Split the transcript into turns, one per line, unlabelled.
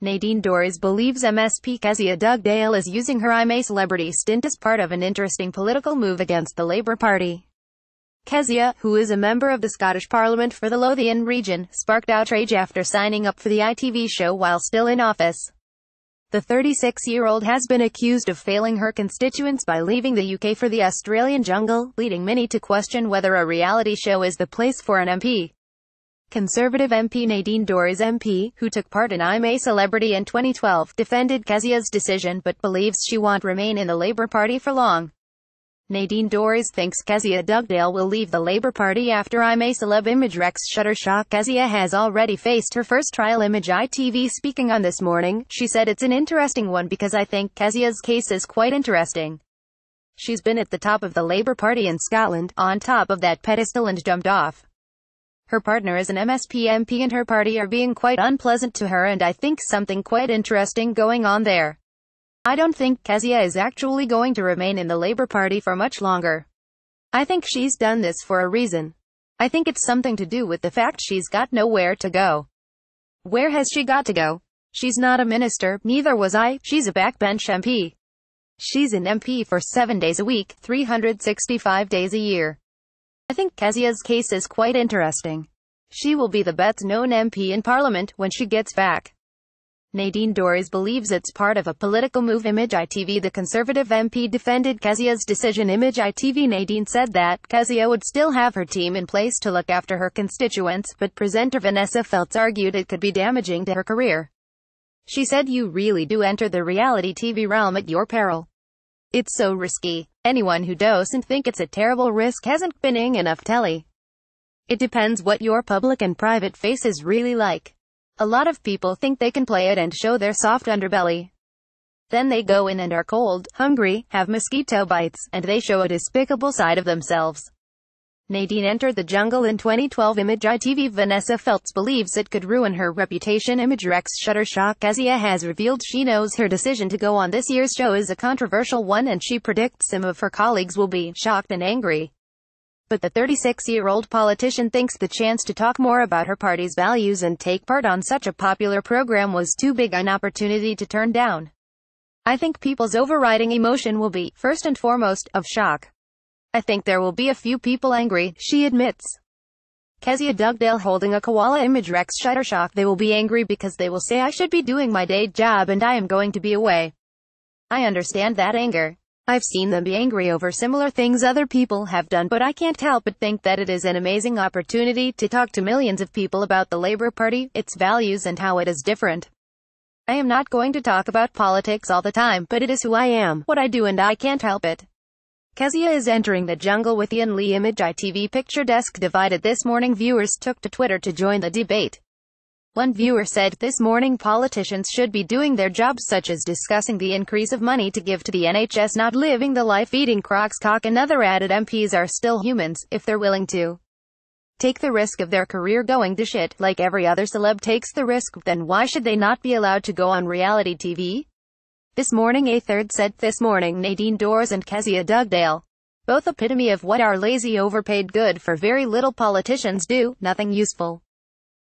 Nadine Dorries believes MSP Kezia Dugdale is using her I'm a Celebrity stint as part of an interesting political move against the Labour Party. Kezia, who is a member of the Scottish Parliament for the Lothian region, sparked outrage after signing up for the ITV show while still in office. The 36-year-old has been accused of failing her constituents by leaving the UK for the Australian jungle, leading many to question whether a reality show is the place for an MP. Conservative MP Nadine Dorries MP, who took part in I'm a Celebrity in 2012, defended Kezia's decision but believes she won't remain in the Labour Party for long. Nadine Dorries thinks Kezia Dugdale will leave the Labour Party after I'm a Celeb Image Rex Shutter Shock. Kezia has already faced her first trial Image ITV speaking on this morning. She said it's an interesting one because I think Kezia's case is quite interesting. She's been at the top of the Labour Party in Scotland, on top of that pedestal and jumped off. Her partner is an MSP MP and her party are being quite unpleasant to her and I think something quite interesting going on there. I don't think Kezia is actually going to remain in the Labour Party for much longer. I think she's done this for a reason. I think it's something to do with the fact she's got nowhere to go. Where has she got to go? She's not a minister, neither was I, she's a backbench MP. She's an MP for 7 days a week, 365 days a year. I think Kezia's case is quite interesting. She will be the best known MP in Parliament when she gets back. Nadine Dorries believes it's part of a political move. Image ITV The Conservative MP defended Kezia's decision. Image ITV Nadine said that Kezia would still have her team in place to look after her constituents, but presenter Vanessa Feltz argued it could be damaging to her career. She said you really do enter the reality TV realm at your peril. It's so risky. Anyone who doesn't think it's a terrible risk hasn't been in enough telly. It depends what your public and private face is really like. A lot of people think they can play it and show their soft underbelly. Then they go in and are cold, hungry, have mosquito bites, and they show a despicable side of themselves. Nadine entered the jungle in 2012 Image ITV Vanessa Feltz believes it could ruin her reputation Image Rex Shutterstock Asia has revealed she knows her decision to go on this year's show is a controversial one and she predicts some of her colleagues will be shocked and angry. But the 36-year-old politician thinks the chance to talk more about her party's values and take part on such a popular program was too big an opportunity to turn down. I think people's overriding emotion will be, first and foremost, of shock. I think there will be a few people angry, she admits. Kezia Dugdale holding a koala image Rex Shuttershock they will be angry because they will say I should be doing my day job and I am going to be away. I understand that anger. I've seen them be angry over similar things other people have done but I can't help but think that it is an amazing opportunity to talk to millions of people about the Labour Party, its values and how it is different. I am not going to talk about politics all the time, but it is who I am, what I do and I can't help it. Kezia is entering the jungle with Ian Lee image ITV picture desk divided this morning viewers took to Twitter to join the debate. One viewer said, this morning politicians should be doing their jobs such as discussing the increase of money to give to the NHS not living the life eating crocs cock another added MPs are still humans, if they're willing to take the risk of their career going to shit, like every other celeb takes the risk, then why should they not be allowed to go on reality TV? This morning a third said this morning Nadine Doors and Kezia Dugdale. Both epitome of what our lazy overpaid good for very little politicians do, nothing useful.